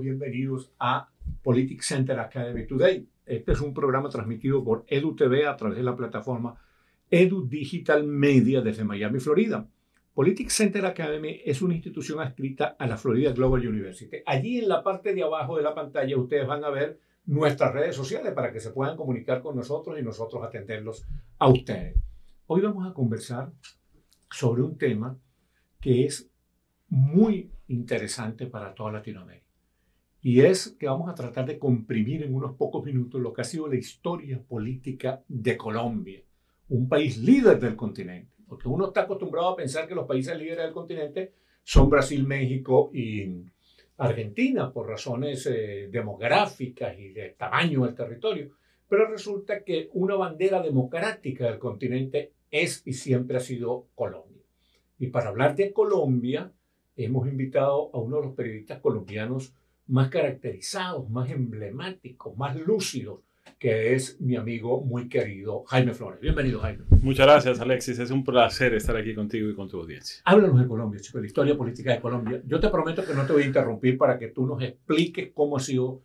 bienvenidos a Politics Center Academy Today. Este es un programa transmitido por EduTV a través de la plataforma Edu Digital Media desde Miami, Florida. Politics Center Academy es una institución adscrita a la Florida Global University. Allí en la parte de abajo de la pantalla ustedes van a ver nuestras redes sociales para que se puedan comunicar con nosotros y nosotros atenderlos a ustedes. Hoy vamos a conversar sobre un tema que es muy interesante para toda Latinoamérica y es que vamos a tratar de comprimir en unos pocos minutos lo que ha sido la historia política de Colombia, un país líder del continente, porque uno está acostumbrado a pensar que los países líderes del continente son Brasil, México y Argentina por razones eh, demográficas y de tamaño del territorio, pero resulta que una bandera democrática del continente es y siempre ha sido Colombia. Y para hablar de Colombia, hemos invitado a uno de los periodistas colombianos más caracterizados, más emblemático, más lúcidos, que es mi amigo muy querido Jaime Flores. Bienvenido, Jaime. Muchas gracias, Alexis. Es un placer estar aquí contigo y con tu audiencia. Háblanos de Colombia, chico, de la historia política de Colombia. Yo te prometo que no te voy a interrumpir para que tú nos expliques cómo ha sido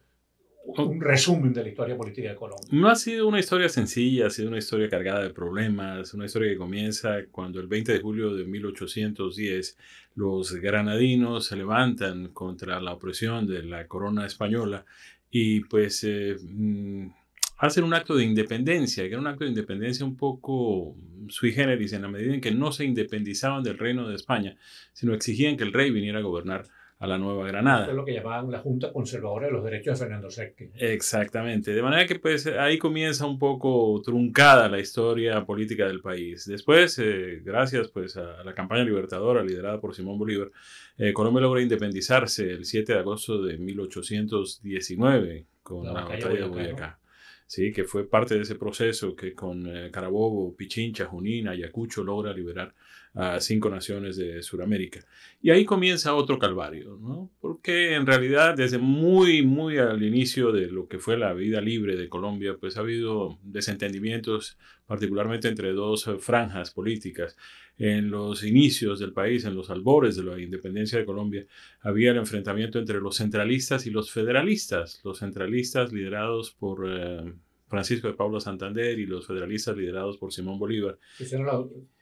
Oh. un resumen de la historia política de Colombia. No ha sido una historia sencilla, ha sido una historia cargada de problemas, una historia que comienza cuando el 20 de julio de 1810 los granadinos se levantan contra la opresión de la corona española y pues eh, mm, hacen un acto de independencia, que era un acto de independencia un poco sui generis en la medida en que no se independizaban del reino de España, sino exigían que el rey viniera a gobernar a la Nueva Granada. Eso es lo que llamaban la Junta Conservadora de los Derechos de Fernando VII. Exactamente. De manera que pues ahí comienza un poco truncada la historia política del país. Después, eh, gracias pues a la campaña libertadora liderada por Simón Bolívar, eh, Colombia logra independizarse el 7 de agosto de 1819 con la, batalla de Boyacá. Sí, que fue parte de ese proceso que con eh, Carabobo, Pichincha, Junín, Ayacucho logra liberar a cinco naciones de Sudamérica. Y ahí comienza otro calvario, ¿no? Porque en realidad desde muy, muy al inicio de lo que fue la vida libre de Colombia, pues ha habido desentendimientos, particularmente entre dos franjas políticas. En los inicios del país, en los albores de la independencia de Colombia, había el enfrentamiento entre los centralistas y los federalistas. Los centralistas liderados por... Eh, Francisco de Pablo Santander y los federalistas liderados por Simón Bolívar.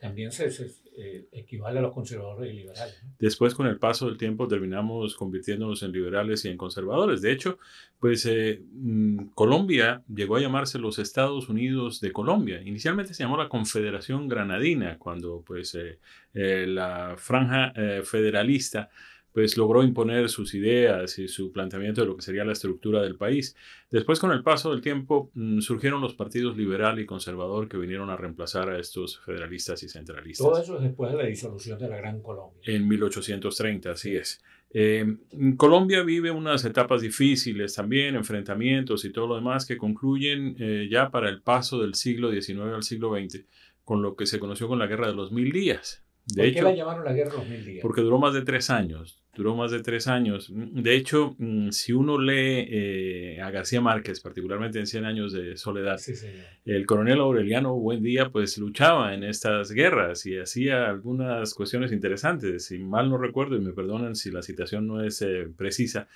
También se, se, eh, equivale a los conservadores y liberales. Después, con el paso del tiempo, terminamos convirtiéndonos en liberales y en conservadores. De hecho, pues eh, mm, Colombia llegó a llamarse los Estados Unidos de Colombia. Inicialmente se llamó la Confederación Granadina, cuando pues eh, la franja federalista pues logró imponer sus ideas y su planteamiento de lo que sería la estructura del país. Después, con el paso del tiempo, mm, surgieron los partidos liberal y conservador que vinieron a reemplazar a estos federalistas y centralistas. Todo eso después de la disolución de la Gran Colombia. En 1830, así es. Eh, Colombia vive unas etapas difíciles también, enfrentamientos y todo lo demás que concluyen eh, ya para el paso del siglo XIX al siglo XX con lo que se conoció con la Guerra de los Mil Días. De ¿Por hecho, qué la llamaron la Guerra de los Mil Días? Porque duró más de tres años duró más de tres años. De hecho, mm, si uno lee eh, a García Márquez, particularmente en Cien años de soledad, el coronel Aureliano Buendía pues luchaba en estas guerras y hacía algunas cuestiones interesantes. Si mal no recuerdo, y me perdonan si la citación no es eh, precisa,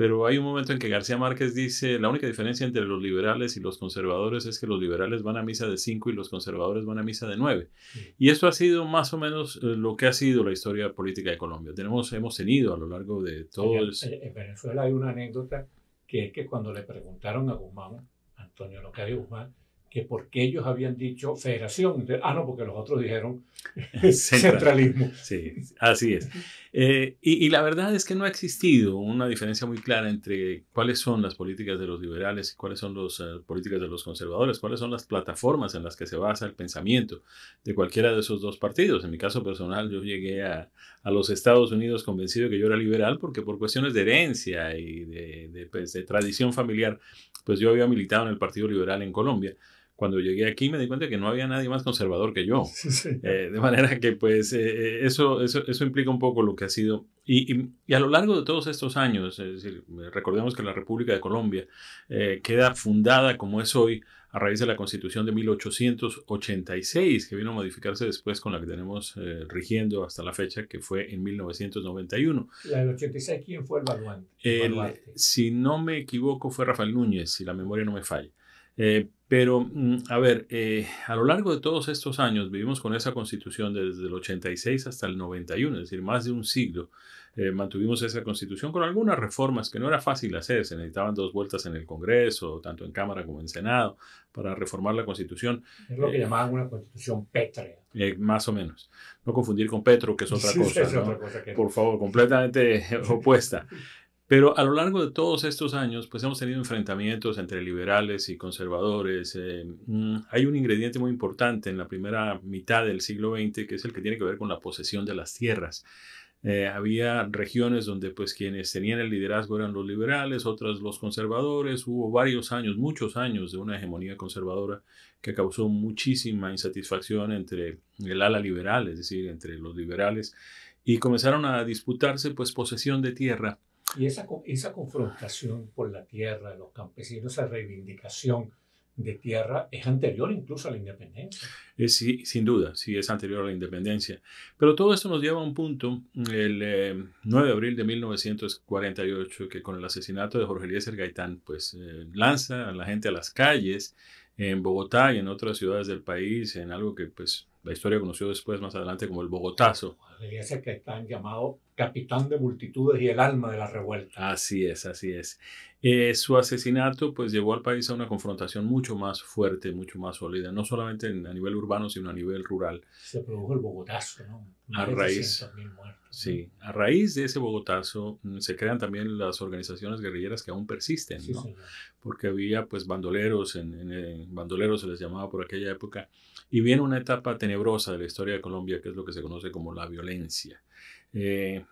pero hay un momento en que García Márquez dice, la única diferencia entre los liberales y los conservadores es que los liberales van a misa de 5 y los conservadores van a misa de 9. Y eso ha sido más o menos eh, lo que ha sido la historia política de Colombia. Tenemos, hemos tenido a lo largo de todo En, eh, en Venezuela hay una anécdota que es que cuando le preguntaron a Guzmán, Antonio Locario Guzmán, que porque ellos habían dicho federación. Ah, no, porque los otros dijeron centralismo. Sí, así es. Eh, y, la verdad es que no ha existido una diferencia muy clara entre cuáles son las políticas de los liberales y cuáles son las eh, políticas de los conservadores, cuáles son las plataformas en las que se basa el pensamiento de cualquiera de esos dos partidos. En mi caso personal, yo llegué a, a los Estados Unidos convencido de que yo era liberal porque por cuestiones de herencia y de, pues, de tradición familiar, pues yo había militado en el Partido Liberal en Colombia cuando llegué aquí me di cuenta que no había nadie más conservador que yo. Eh, de manera que pues eh, eh, eso, eso, eso, implica un poco lo que ha sido. Y, a lo largo de todos estos años, es decir, recordemos que la República de Colombia queda fundada como es hoy a raíz de la Constitución de 1886, que vino a modificarse después con la que tenemos rigiendo hasta la fecha, que fue en 1991. ¿La del 86 quién fue el baluante? si no me equivoco fue Rafael Núñez, si la memoria no me falla. Eh, pero, mm, a ver, eh, a lo largo de todos estos años vivimos con esa constitución desde el 86 hasta el 91, es decir, más de un siglo. Eh, mantuvimos esa constitución con algunas reformas que no era fácil hacer, se necesitaban dos vueltas en el Congreso, tanto en Cámara como en Senado, para reformar la constitución. Es lo que llamaban una constitución pétrea. más o menos. No confundir con Petro, que es otra cosa. Por favor, completamente opuesta. Pero a lo largo de todos estos años, pues hemos tenido enfrentamientos entre liberales y conservadores. Eh, mm, hay un ingrediente muy importante en la primera mitad del siglo XX, que es el que tiene que ver con la posesión de las tierras. Eh, había regiones donde pues quienes tenían el liderazgo eran los liberales, otras los conservadores. Hubo varios años, muchos años de una hegemonía conservadora que causó muchísima insatisfacción entre el ala liberal, es decir, entre los liberales, y comenzaron a disputarse pues posesión de tierra y esa, esa confrontación por la tierra de los campesinos, esa reivindicación de tierra, es anterior incluso a la independencia. Eh, sí, sin duda, sí, es anterior a la independencia. Pero todo esto nos lleva a un punto, el 9 eh, de abril de 1948, que con el asesinato de Jorge Eliezer Gaitán, pues eh, lanza a la gente a las calles en Bogotá y en otras ciudades del país, en algo que pues la historia conoció después, más adelante, como el Bogotazo. Ese que están llamado capitán de multitudes y el alma de la revuelta. Así es, así es. Eh, su asesinato pues llevó al país a una confrontación mucho más fuerte, mucho más sólida, no solamente a nivel urbano, sino a nivel rural. Se produjo el Bogotazo, ¿no? a raíz. sí, a raíz de ese Bogotazo mm, se crean también las organizaciones guerrilleras que aún persisten, ¿no? Porque había pues bandoleros, en, bandoleros se les llamaba por aquella época, y viene una etapa de la historia de Colombia, que es lo que se conoce como la violencia. Eh,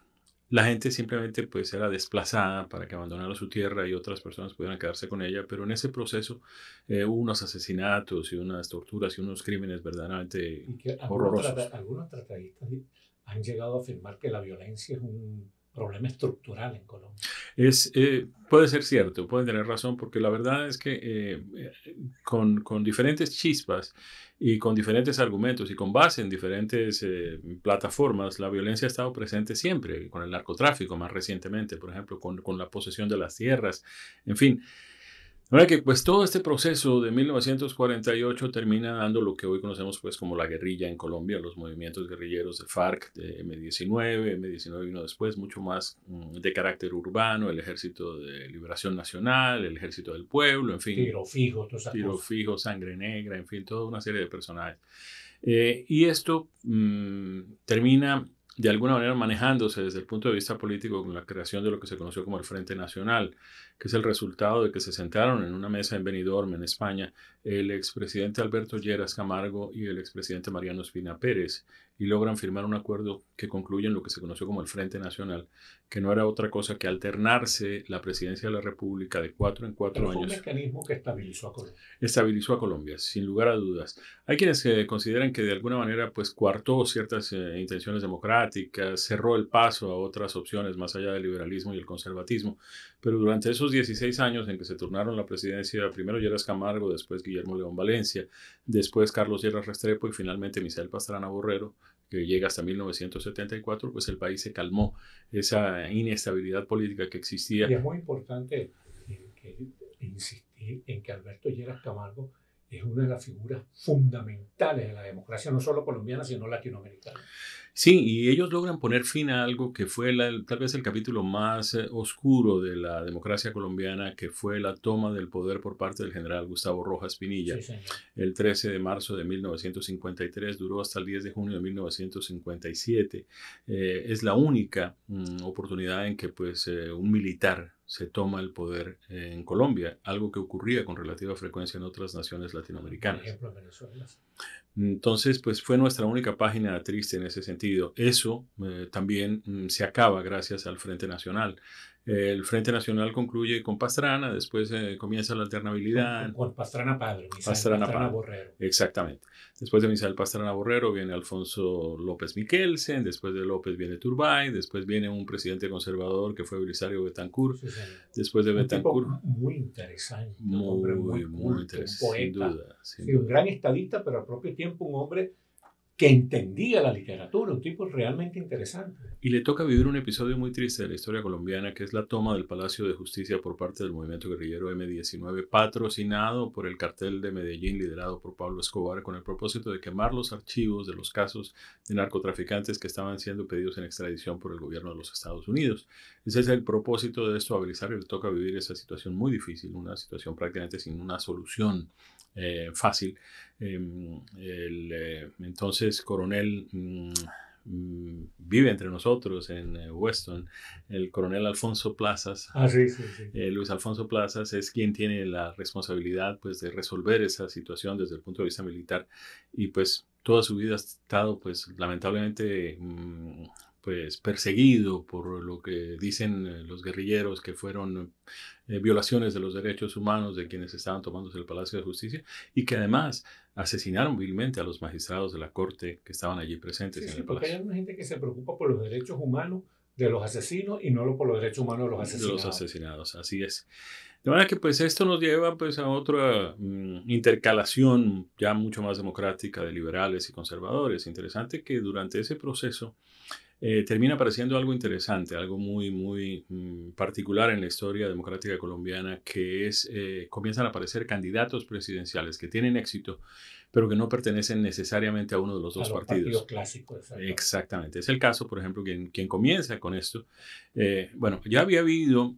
la gente simplemente pues era desplazada para que abandonara su tierra y otras personas pudieran quedarse con ella, pero en ese proceso eh, hubo unos asesinatos y unas torturas y unos crímenes verdaderamente horrorosos. algunos tratadistas han llegado a afirmar que la violencia es un problema estructural en Colombia. Es, eh, puede ser cierto, puede tener razón, porque la verdad es que eh, con, diferentes chispas y con diferentes argumentos y con base en diferentes eh, plataformas, la violencia ha estado presente siempre, con el narcotráfico más recientemente, por ejemplo, con, con la posesión de las tierras, en fin. Ahora que pues todo este proceso de 1948 termina dando lo que hoy conocemos pues como la guerrilla en Colombia, los movimientos guerrilleros de FARC, de M19, M19 vino después, mucho más mm, de carácter urbano, el Ejército de Liberación Nacional, el Ejército del Pueblo, en fin. Tiro fijo, Tiro fijo, sangre negra, en fin, toda una serie de personajes. Eh, y esto mm, termina de alguna manera manejándose desde el punto de vista político con la creación de lo que se conoció como el Frente Nacional, que es el resultado de que se sentaron en una mesa en Benidorm, en España, el expresidente Alberto Lleras Camargo y el expresidente Mariano Espina Pérez, y logran firmar un acuerdo que concluye en lo que se conoció como el Frente Nacional, que no era otra cosa que alternarse la presidencia de la República de cuatro en cuatro años. un mecanismo que estabilizó a Colombia. Estabilizó a Colombia, sin lugar a dudas. Hay quienes eh, consideran que de alguna manera pues coartó ciertas eh, intenciones democráticas, cerró el paso a otras opciones más allá del liberalismo y el conservatismo. Pero durante esos 16 años en que se turnaron la presidencia, primero Lleras Camargo, después Guillermo León Valencia, después Carlos Sierra Restrepo y finalmente Misael Pastrana Borrero, que llega hasta 1974, pues el país se calmó. Esa inestabilidad política que existía. Y es muy importante insistir en que Alberto Lleras Camargo es una de las figuras fundamentales de la democracia, no solo colombiana, sino latinoamericana. Sí, y ellos logran poner fin a algo que fue tal vez el capítulo más eh, oscuro de la democracia colombiana, que fue la toma del poder por parte del general Gustavo Rojas Pinilla. el 13 de marzo de 1953 duró hasta el 10 de junio de 1957. Eh, es la única mm, oportunidad en que pues, eh, un militar se toma el poder en Colombia, algo que ocurría con relativa frecuencia en otras naciones latinoamericanas. Por ejemplo, Venezuela. Entonces, pues fue nuestra única página triste en ese sentido. Eso eh, también mm, se acaba gracias al Frente Nacional el Frente Nacional concluye con Pastrana, después eh, comienza la alternabilidad. Con, Pastrana Padre, Misael Pastrana, Borrero. Exactamente. Después de Misael Pastrana Borrero viene Alfonso López Miquelsen, después de López viene Turbay, después viene un presidente conservador que fue Belisario Betancourt, después de un Betancourt. muy interesante. Muy, muy, muy, interesante, sin duda. duda. Un gran estadista, pero al propio tiempo un hombre que entendía la literatura, un tipo realmente interesante. Y le toca vivir un episodio muy triste de la historia colombiana, que es la toma del Palacio de Justicia por parte del movimiento guerrillero M-19, patrocinado por el cartel de Medellín liderado por Pablo Escobar, con el propósito de quemar los archivos de los casos de narcotraficantes que estaban siendo pedidos en extradición por el gobierno de los Estados Unidos. Ese es el propósito de esto, y le toca vivir esa situación muy difícil, una situación prácticamente sin una solución eh, fácil. Em, el eh, entonces coronel mm, mm, vive entre nosotros en eh, Weston, el coronel Alfonso Plazas. Ah, Luis Alfonso Plazas es quien tiene la responsabilidad pues, de resolver esa situación desde el punto de vista militar y pues toda su vida ha estado pues lamentablemente mm, pues perseguido por lo que dicen eh, los guerrilleros que fueron eh, eh, violaciones de los derechos humanos de quienes estaban tomándose el Palacio de Justicia y que además asesinaron vilmente a los magistrados de la corte que estaban allí presentes en porque Hay una gente que se preocupa por los derechos humanos de los asesinos y no por los derechos humanos de los asesinados. De los asesinados, así es. De manera que pues esto nos lleva pues a otra mm, intercalación ya mucho más democrática de liberales y conservadores. Interesante que durante ese proceso eh, termina apareciendo algo interesante, algo muy, muy mm, particular en la historia democrática colombiana, que es, eh, comienzan a aparecer candidatos presidenciales que tienen éxito, pero que no pertenecen necesariamente a uno de los dos partidos. Partido clásico, Exactamente. Es el caso, por ejemplo, quien, quien comienza con esto. Eh, bueno, ya había habido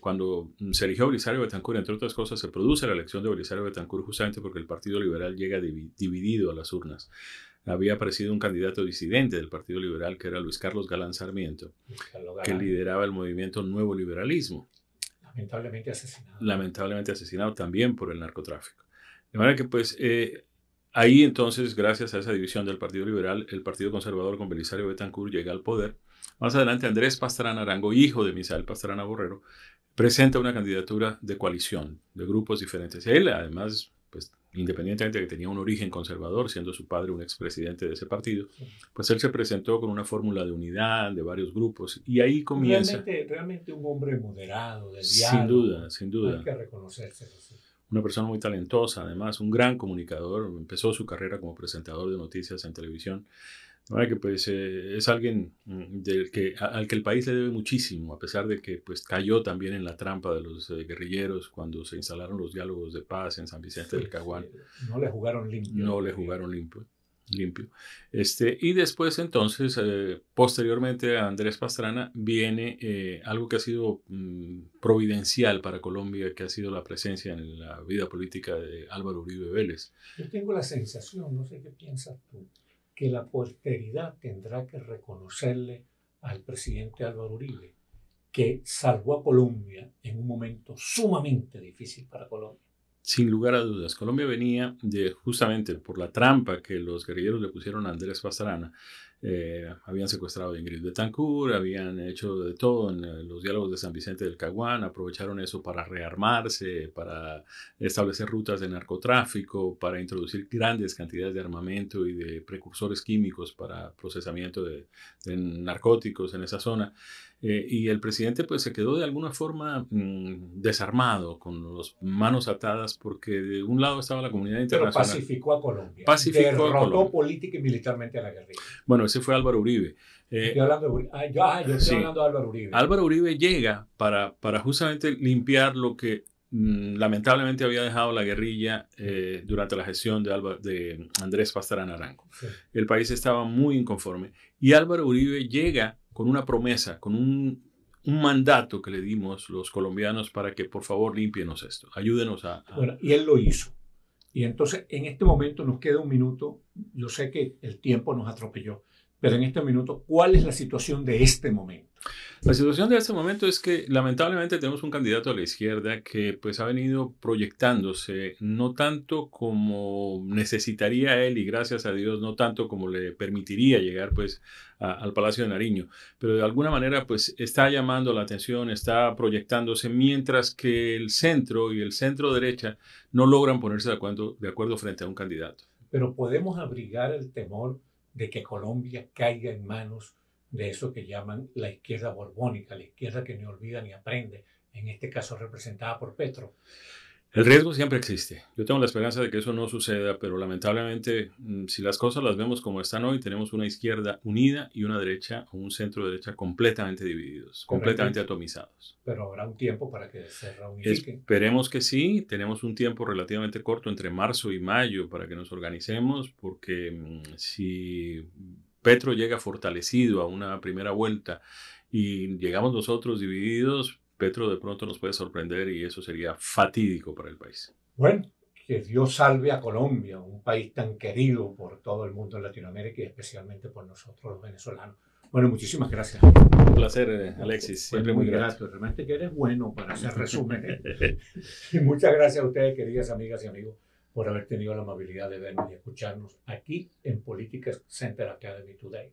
cuando se eligió Belisario Betancur, entre otras cosas, se produce la elección de Belisario Betancur justamente porque el Partido Liberal llega dividido a las urnas había aparecido un candidato disidente del Partido Liberal, que era Luis Carlos Galán Sarmiento, que lideraba el movimiento Nuevo Liberalismo. Lamentablemente asesinado. Lamentablemente asesinado también por el narcotráfico. De manera que, pues, eh, ahí entonces, gracias a esa división del Partido Liberal, el Partido Conservador con Belisario Betancourt llega al poder. Más adelante, Andrés Pastrana Arango, hijo de Misael Pastrana Borrero, presenta una candidatura de coalición de grupos diferentes. Él, además, independientemente de que tenía un origen conservador, siendo su padre un expresidente de ese partido, pues él se presentó con una fórmula de unidad, de varios grupos, y ahí comienza... Realmente, realmente un hombre moderado, de Sin duda, sin duda. Hay que reconocerse. Una persona muy talentosa, además, un gran comunicador, empezó su carrera como presentador de noticias en televisión, que pues eh, es alguien mm, del que, al que el país le debe muchísimo, a pesar de que pues cayó también en la trampa de los eh, guerrilleros cuando se instalaron los diálogos de paz en San Vicente del Caguán. No le jugaron limpio. No le jugaron limpio. limpio. Este, y después entonces, eh, posteriormente a Andrés Pastrana, viene algo que ha sido mm, providencial para Colombia, que ha sido la presencia en la vida política de Álvaro Uribe Vélez. Yo tengo la sensación, no sé qué piensas tú que la posteridad tendrá que reconocerle al presidente Álvaro Uribe, que salvó a Colombia en un momento sumamente difícil para Colombia. Sin lugar a dudas, Colombia venía justamente por la trampa que los guerrilleros le pusieron a Andrés Pastrana, eh, habían secuestrado a Ingrid Tancur, habían hecho de todo en eh, los diálogos de San Vicente del Caguán, aprovecharon eso para rearmarse, para establecer rutas de narcotráfico, para introducir grandes cantidades de armamento y de precursores químicos para procesamiento de, narcóticos en esa zona. Eh, y el presidente pues se quedó de alguna forma mm, desarmado, con las manos atadas, porque de un lado estaba la comunidad internacional. Pero pacificó a Colombia. Pacificó Derrotó política y militarmente a la guerrilla. Bueno, ese fue Álvaro Uribe. Eh, ah, ah, yo, estoy hablando Álvaro Uribe. Álvaro Uribe llega para, para justamente limpiar lo que mm, lamentablemente había dejado la guerrilla eh, durante la gestión de, de Andrés Pastrana Arango. El país estaba muy inconforme y Álvaro Uribe llega con una promesa, con un, mandato que le dimos los colombianos para que por favor limpienos esto, ayúdenos a... y él lo hizo. Y entonces en este momento nos queda un minuto. Yo sé que el tiempo nos atropelló, pero en este minuto, ¿cuál es la situación de este momento? La situación de este momento es que lamentablemente tenemos un candidato a la izquierda que pues ha venido proyectándose no tanto como necesitaría él y gracias a Dios no tanto como le permitiría llegar pues al Palacio de Nariño, pero de alguna manera pues está llamando la atención, está proyectándose mientras que el centro y el centro derecha no logran ponerse de acuerdo frente a un candidato. Pero podemos abrigar el temor de que Colombia caiga en manos de eso que llaman la izquierda borbónica, la izquierda que ni olvida ni aprende, en este caso representada por Petro. El riesgo siempre existe. Yo tengo la esperanza de que eso no suceda, pero lamentablemente mm, si las cosas las vemos como están hoy, tenemos una izquierda unida y una derecha o un centro derecha completamente divididos, completamente atomizados. Pero habrá un tiempo para que se reunifiquen. Esperemos que sí. Tenemos un tiempo relativamente corto entre marzo y mayo para que nos organicemos, porque mm, si Petro llega fortalecido a una primera vuelta y llegamos nosotros divididos, Petro de pronto nos puede sorprender y eso sería fatídico para el país. Bueno, que Dios salve a Colombia, un país tan querido por todo el mundo en Latinoamérica y especialmente por nosotros los venezolanos. Bueno, muchísimas gracias. Un placer, eh, pues, Alexis. Pues, siempre muy, muy Realmente que eres bueno para hacer resumen. y muchas gracias a ustedes, queridas amigas y amigos, por haber tenido la amabilidad de vernos y escucharnos aquí en Políticas Center Academy Today.